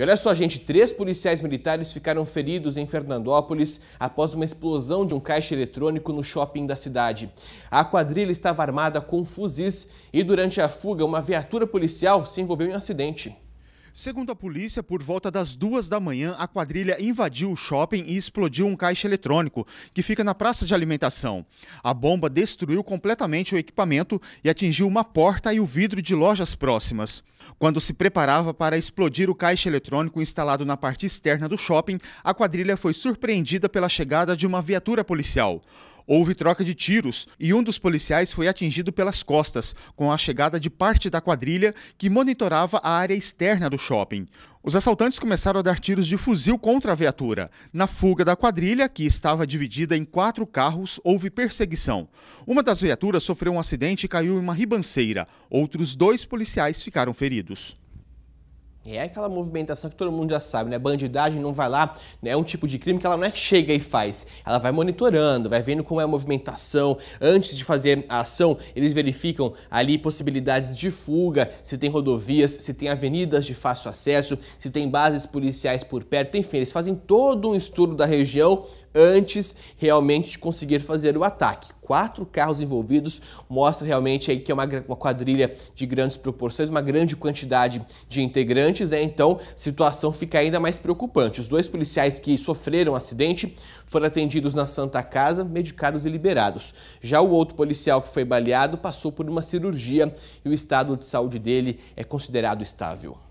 E olha só, gente, três policiais militares ficaram feridos em Fernandópolis após uma explosão de um caixa eletrônico no shopping da cidade. A quadrilha estava armada com fuzis e durante a fuga uma viatura policial se envolveu em um acidente. Segundo a polícia, por volta das duas da manhã, a quadrilha invadiu o shopping e explodiu um caixa eletrônico que fica na praça de alimentação. A bomba destruiu completamente o equipamento e atingiu uma porta e o vidro de lojas próximas. Quando se preparava para explodir o caixa eletrônico instalado na parte externa do shopping, a quadrilha foi surpreendida pela chegada de uma viatura policial. Houve troca de tiros e um dos policiais foi atingido pelas costas, com a chegada de parte da quadrilha que monitorava a área externa do shopping. Os assaltantes começaram a dar tiros de fuzil contra a viatura. Na fuga da quadrilha, que estava dividida em quatro carros, houve perseguição. Uma das viaturas sofreu um acidente e caiu em uma ribanceira. Outros dois policiais ficaram feridos. É aquela movimentação que todo mundo já sabe, né? Bandidagem não vai lá, né? é um tipo de crime que ela não é que chega e faz. Ela vai monitorando, vai vendo como é a movimentação. Antes de fazer a ação, eles verificam ali possibilidades de fuga, se tem rodovias, se tem avenidas de fácil acesso, se tem bases policiais por perto, enfim, eles fazem todo um estudo da região antes realmente de conseguir fazer o ataque. Quatro carros envolvidos mostra realmente aí que é uma, uma quadrilha de grandes proporções, uma grande quantidade de integrantes, né? então situação fica ainda mais preocupante. Os dois policiais que sofreram o acidente foram atendidos na Santa Casa, medicados e liberados. Já o outro policial que foi baleado passou por uma cirurgia e o estado de saúde dele é considerado estável.